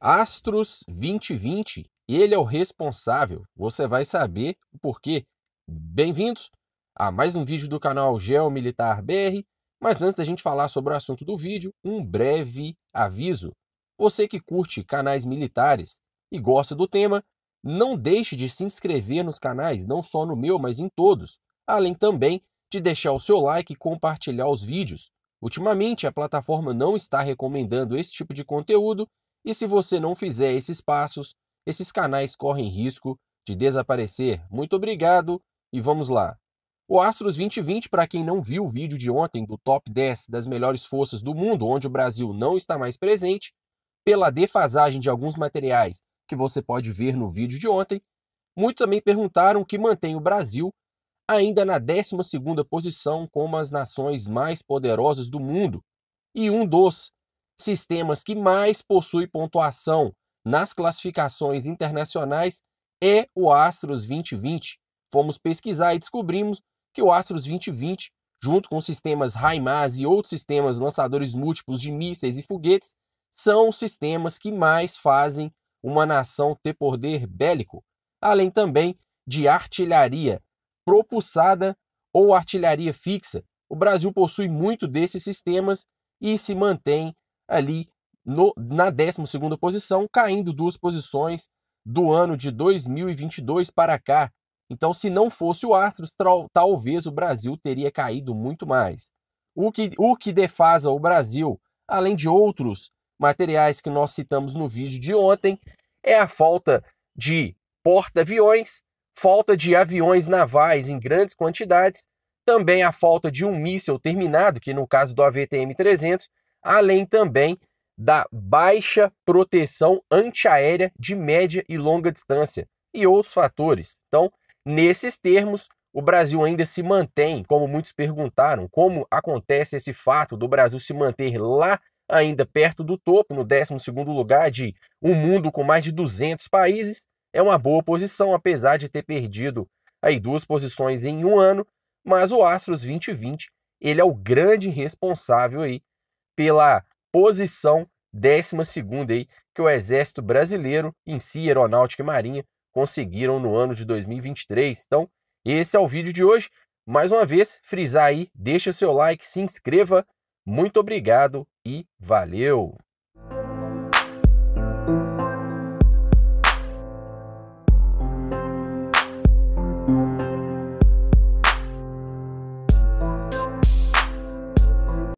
Astros 2020, ele é o responsável. Você vai saber o porquê. Bem-vindos a mais um vídeo do canal Geo Militar BR. Mas antes da gente falar sobre o assunto do vídeo, um breve aviso. Você que curte canais militares e gosta do tema, não deixe de se inscrever nos canais, não só no meu, mas em todos. Além também de deixar o seu like e compartilhar os vídeos. Ultimamente, a plataforma não está recomendando esse tipo de conteúdo e se você não fizer esses passos, esses canais correm risco de desaparecer. Muito obrigado e vamos lá. O Astros 2020, para quem não viu o vídeo de ontem do top 10 das melhores forças do mundo, onde o Brasil não está mais presente, pela defasagem de alguns materiais que você pode ver no vídeo de ontem, muitos também perguntaram o que mantém o Brasil ainda na 12 posição como as nações mais poderosas do mundo. E um dos sistemas que mais possui pontuação nas classificações internacionais é o Astros 2020. Fomos pesquisar e descobrimos que o Astros 2020, junto com sistemas HIMARS e outros sistemas lançadores múltiplos de mísseis e foguetes, são os sistemas que mais fazem uma nação ter poder bélico, além também de artilharia propulsada ou artilharia fixa. O Brasil possui muito desses sistemas e se mantém ali no, na 12 posição, caindo duas posições do ano de 2022 para cá. Então, se não fosse o Astros, talvez o Brasil teria caído muito mais. O que, o que defasa o Brasil, além de outros materiais que nós citamos no vídeo de ontem, é a falta de porta-aviões, falta de aviões navais em grandes quantidades, também a falta de um míssil terminado, que no caso do AVTM-300, além também da baixa proteção antiaérea de média e longa distância e outros fatores. Então, nesses termos, o Brasil ainda se mantém, como muitos perguntaram, como acontece esse fato do Brasil se manter lá ainda perto do topo, no 12º lugar de um mundo com mais de 200 países, é uma boa posição, apesar de ter perdido aí duas posições em um ano, mas o Astros 2020, ele é o grande responsável aí pela posição 12 aí que o Exército Brasileiro, em si, Aeronáutica e Marinha, conseguiram no ano de 2023. Então, esse é o vídeo de hoje. Mais uma vez, frisar aí, deixa seu like, se inscreva. Muito obrigado e valeu!